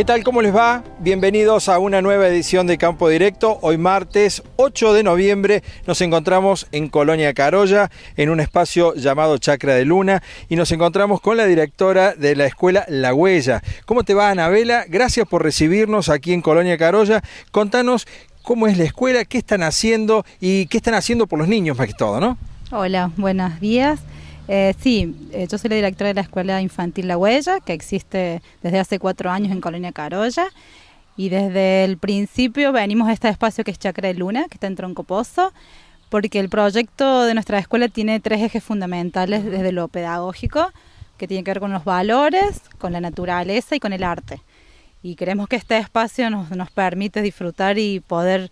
¿Qué tal? ¿Cómo les va? Bienvenidos a una nueva edición de Campo Directo. Hoy martes 8 de noviembre nos encontramos en Colonia Carolla, en un espacio llamado Chacra de Luna, y nos encontramos con la directora de la escuela La Huella. ¿Cómo te va, Anabela? Gracias por recibirnos aquí en Colonia Carolla. Contanos cómo es la escuela, qué están haciendo y qué están haciendo por los niños más que todo, ¿no? Hola, buenos días. Eh, sí, eh, yo soy la directora de la Escuela Infantil La Huella, que existe desde hace cuatro años en Colonia Carolla. Y desde el principio venimos a este espacio que es Chacra de Luna, que está en Pozo, porque el proyecto de nuestra escuela tiene tres ejes fundamentales desde lo pedagógico, que tiene que ver con los valores, con la naturaleza y con el arte. Y creemos que este espacio nos, nos permite disfrutar y poder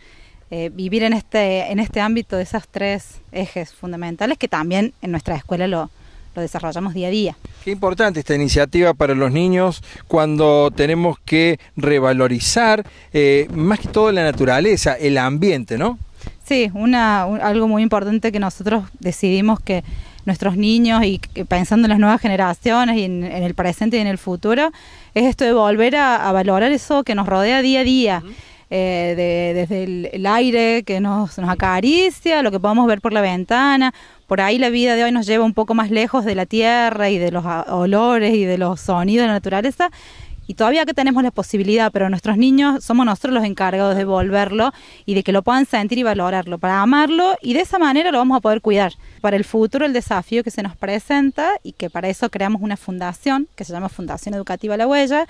eh, vivir en este, en este ámbito de esos tres ejes fundamentales que también en nuestra escuela lo, desarrollamos día a día. Qué importante esta iniciativa para los niños cuando tenemos que revalorizar eh, más que todo la naturaleza, el ambiente, ¿no? Sí, una, algo muy importante que nosotros decidimos que nuestros niños y pensando en las nuevas generaciones y en, el presente y en el futuro, es esto de volver a, valorar eso que nos rodea día a día. Eh, de, desde el, aire que nos, nos acaricia, lo que podemos ver por la ventana. Por ahí la vida de hoy nos lleva un poco más lejos de la tierra y de los ah, olores y de los sonidos de la naturaleza. Y todavía que tenemos la posibilidad, pero nuestros niños somos nosotros los encargados de volverlo y de que lo puedan sentir y valorarlo, para amarlo y de esa manera lo vamos a poder cuidar. Para el futuro el desafío que se nos presenta y que para eso creamos una fundación que se llama Fundación Educativa La Huella,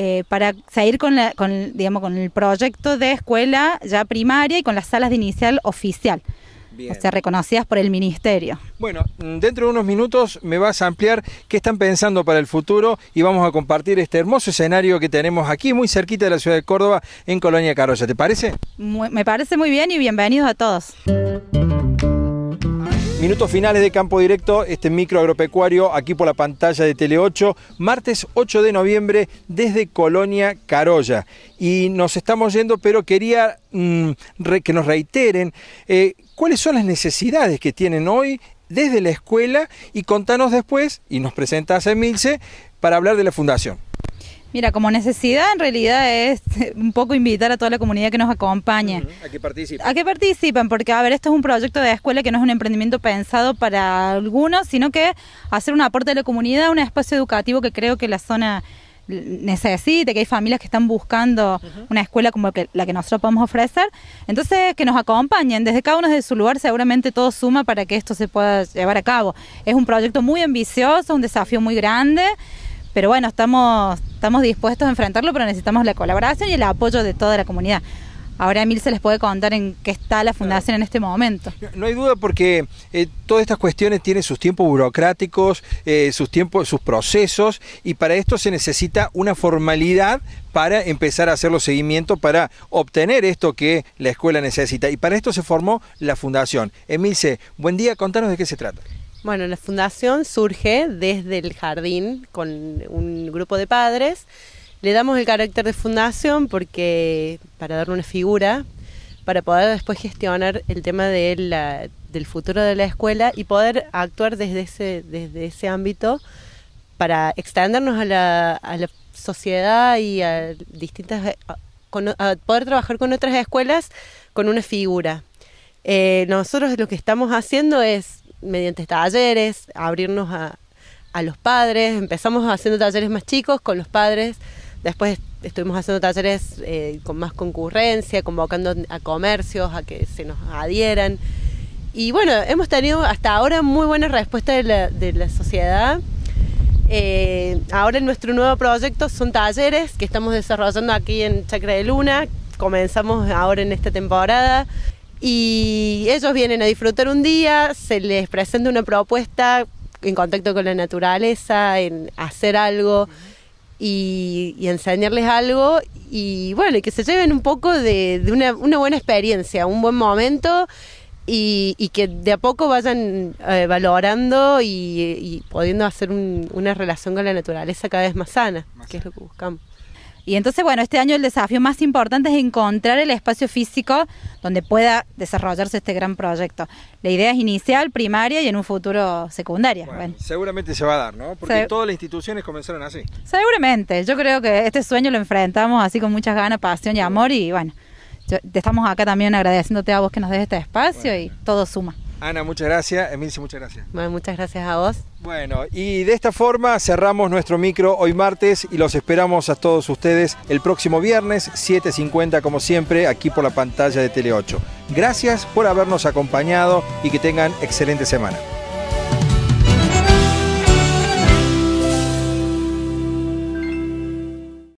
eh, para seguir con, el proyecto de escuela ya primaria y con las salas de inicial oficial. o sea, reconocidas por el Ministerio. Bueno, dentro de unos minutos me vas a ampliar qué están pensando para el futuro y vamos a compartir este hermoso escenario que tenemos aquí, muy cerquita de la ciudad de Córdoba, en Colonia Carolla. ¿Te parece? me parece muy bien y bienvenidos a todos. Minutos finales de Campo Directo, este microagropecuario aquí por la pantalla de Tele 8, martes 8 de noviembre desde Colonia Carolla. Y nos estamos yendo, pero quería mm, que nos reiteren eh, cuáles son las necesidades que tienen hoy desde la escuela y contanos después, y nos presenta a Semilce para hablar de la fundación. Mira, como necesidad en realidad es un poco invitar a toda la comunidad que nos acompañe. A que participen. A que participen, porque a ver, esto es un proyecto de escuela que no es un emprendimiento pensado para algunos, sino que hacer un aporte de la comunidad, un espacio educativo que creo que la zona necesite, que hay familias que están buscando una escuela como la que nosotros podemos ofrecer. Entonces, que nos acompañen. Desde cada uno de su lugar, seguramente todo suma para que esto se pueda llevar a cabo. Es un proyecto muy ambicioso, un desafío muy grande, pero bueno, estamos estamos dispuestos a enfrentarlo, pero necesitamos la colaboración y el apoyo de toda la comunidad. Ahora Emil se les puede contar en qué está la fundación en este momento. No hay duda porque eh, todas estas cuestiones tienen sus tiempos burocráticos, eh, sus tiempos, sus procesos y para esto se necesita una formalidad para empezar a hacer los seguimientos para obtener esto que la escuela necesita y para esto se formó la fundación. Emilce, buen día, contanos de qué se trata. Bueno, la fundación surge desde el jardín con un grupo de padres. Le damos el carácter de fundación porque para dar una figura, para poder después gestionar el tema del futuro de la escuela y poder actuar desde ese, desde ese ámbito para extendernos a la, sociedad y a distintas poder trabajar con otras escuelas con una figura. Eh, nosotros lo que estamos haciendo es mediante talleres, abrirnos a, los padres. Empezamos haciendo talleres más chicos con los padres. Después estuvimos haciendo talleres eh, con más concurrencia, convocando a comercios a que se nos adhieran. Y bueno, hemos tenido hasta ahora muy buenas respuestas de la, sociedad. Eh, ahora ahora nuestro nuevo proyecto son talleres que estamos desarrollando aquí en Chacra de Luna. Comenzamos ahora en esta temporada y ellos vienen a disfrutar un día, se les presenta una propuesta en contacto con la naturaleza, en hacer algo y, y enseñarles algo y bueno, y que se lleven un poco de, de una, una, buena experiencia, un buen momento y, y que de a poco vayan eh, valorando y, y, pudiendo hacer un, una relación con la naturaleza cada vez más sana, que es lo que buscamos. Y entonces, bueno, este año el desafío más importante es encontrar el espacio físico donde pueda desarrollarse este gran proyecto. La idea es inicial, primaria y en un futuro secundaria. Seguramente se va a dar, ¿no? Porque todas las instituciones comenzaron así. Seguramente. Yo creo que este sueño lo enfrentamos así con muchas ganas, pasión y amor. Y bueno, yo, estamos acá también agradeciéndote a vos que nos des este espacio y todo suma. Ana, muchas gracias. Emilce, muchas gracias. Bueno, muchas gracias a vos. Bueno, y de esta forma cerramos nuestro micro hoy martes y los esperamos a todos ustedes el próximo viernes, 7.50 como siempre, aquí por la pantalla de Tele 8. Gracias por habernos acompañado y que tengan excelente semana.